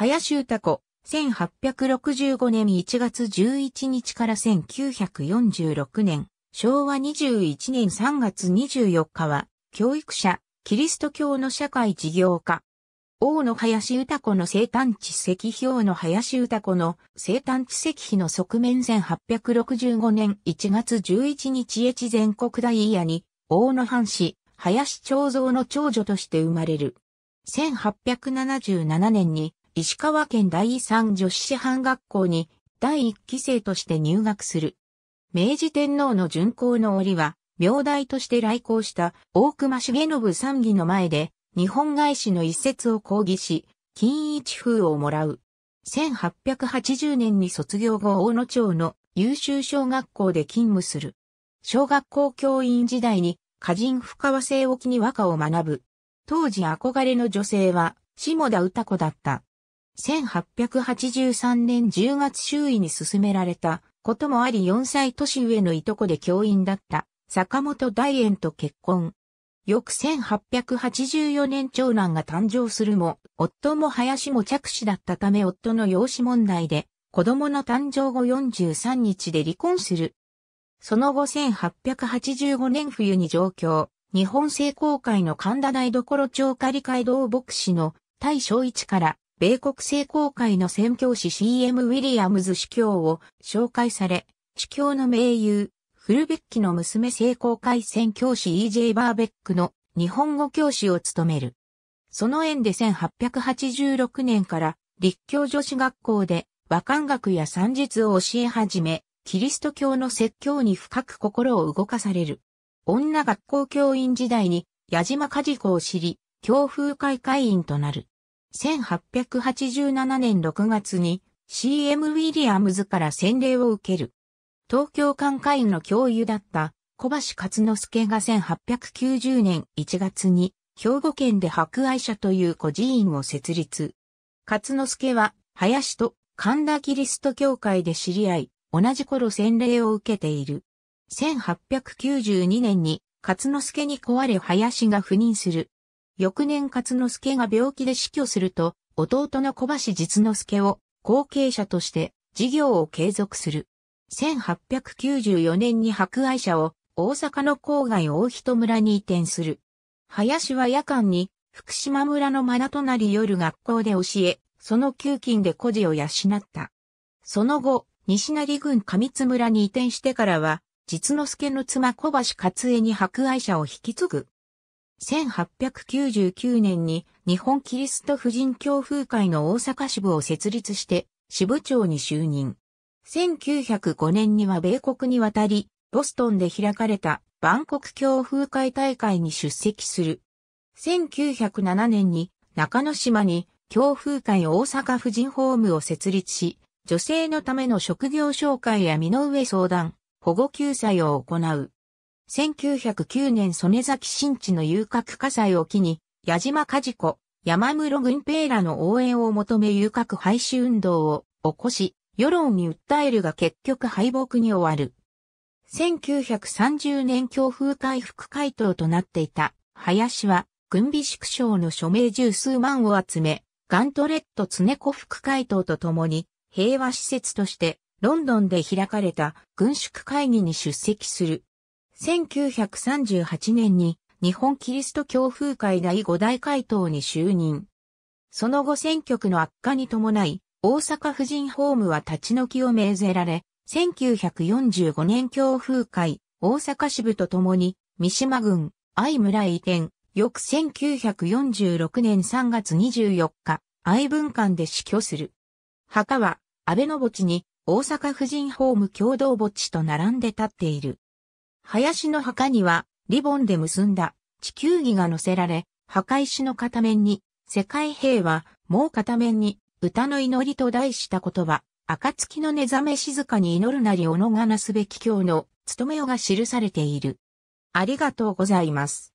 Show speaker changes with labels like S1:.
S1: 林歌子、1865年1月11日から1946年、昭和21年3月24日は、教育者、キリスト教の社会事業家。王の林歌子の生誕地石表の林歌子の生誕地石碑の側面1865年1月11日越全国大家に、王の藩士、林長蔵の長女として生まれる。1877年に石川県第三女子師範学校に第一期生として入学する。明治天皇の巡行の折は、名代として来校した大隈重信三義の前で、日本外史の一節を講義し、金一封をもらう。1880年に卒業後大野町の優秀小学校で勤務する。小学校教員時代に歌人深和生沖に和歌を学ぶ。当時憧れの女性は下田歌子だった。1883年10月周囲に進められたこともあり4歳年上のいとこで教員だった坂本大円と結婚。翌1884年長男が誕生するも、夫も林も着手だったため夫の養子問題で、子供の誕生後43日で離婚する。その後1885年冬に上京、日本聖公会の神田台所町仮街道牧師の大正一から米国聖公会の宣教師 CM ウィリアムズ司教を紹介され、司教の盟友、フルベッキの娘聖公会宣教師 EJ バーベックの日本語教師を務める。その縁で1886年から立教女子学校で和漢学や算術を教え始め、キリスト教の説教に深く心を動かされる。女学校教員時代に矢島和子を知り、教風会会員となる。1887年6月に CM ウィリアムズから洗礼を受ける。東京管会員の教諭だった小橋勝之助が1890年1月に兵庫県で博愛者という孤児院を設立。勝之助は林と神田キリスト教会で知り合い、同じ頃洗礼を受けている。1892年に勝之助に壊れ林が赴任する。翌年勝之助が病気で死去すると、弟の小橋実之助を後継者として事業を継続する。1894年に博愛社を大阪の郊外大人村に移転する。林は夜間に福島村の真名となり夜学校で教え、その給金で孤児を養った。その後、西成郡上津村に移転してからは、実之助の妻小橋勝恵に博愛者を引き継ぐ。1899年に日本キリスト婦人教風会の大阪支部を設立して支部長に就任。1905年には米国に渡り、ボストンで開かれた万国教風会大会に出席する。1907年に中之島に教風会大阪婦人ホームを設立し、女性のための職業紹介や身の上相談、保護救済を行う。1909年曽根崎新地の遊郭火災を機に、矢島梶子、山室軍平らの応援を求め遊郭廃止運動を起こし、世論に訴えるが結局敗北に終わる。1930年強風回復回答となっていた林は軍備縮小の署名十数万を集め、ガントレット常子副回答とともに平和施設としてロンドンで開かれた軍縮会議に出席する。1938年に日本キリスト教風会第5代会頭に就任。その後選挙区の悪化に伴い、大阪婦人ホームは立ち退きを命ぜられ、1945年教風会、大阪支部と共に、三島郡、愛村移転、翌1946年3月24日、愛文館で死去する。墓は、安倍の墓地に、大阪婦人ホーム共同墓地と並んで立っている。林の墓には、リボンで結んだ地球儀が乗せられ、墓石の片面に、世界平和、もう片面に、歌の祈りと題した言葉、暁の寝覚め静かに祈るなりおのがなすべき今日の務めをが記されている。ありがとうございます。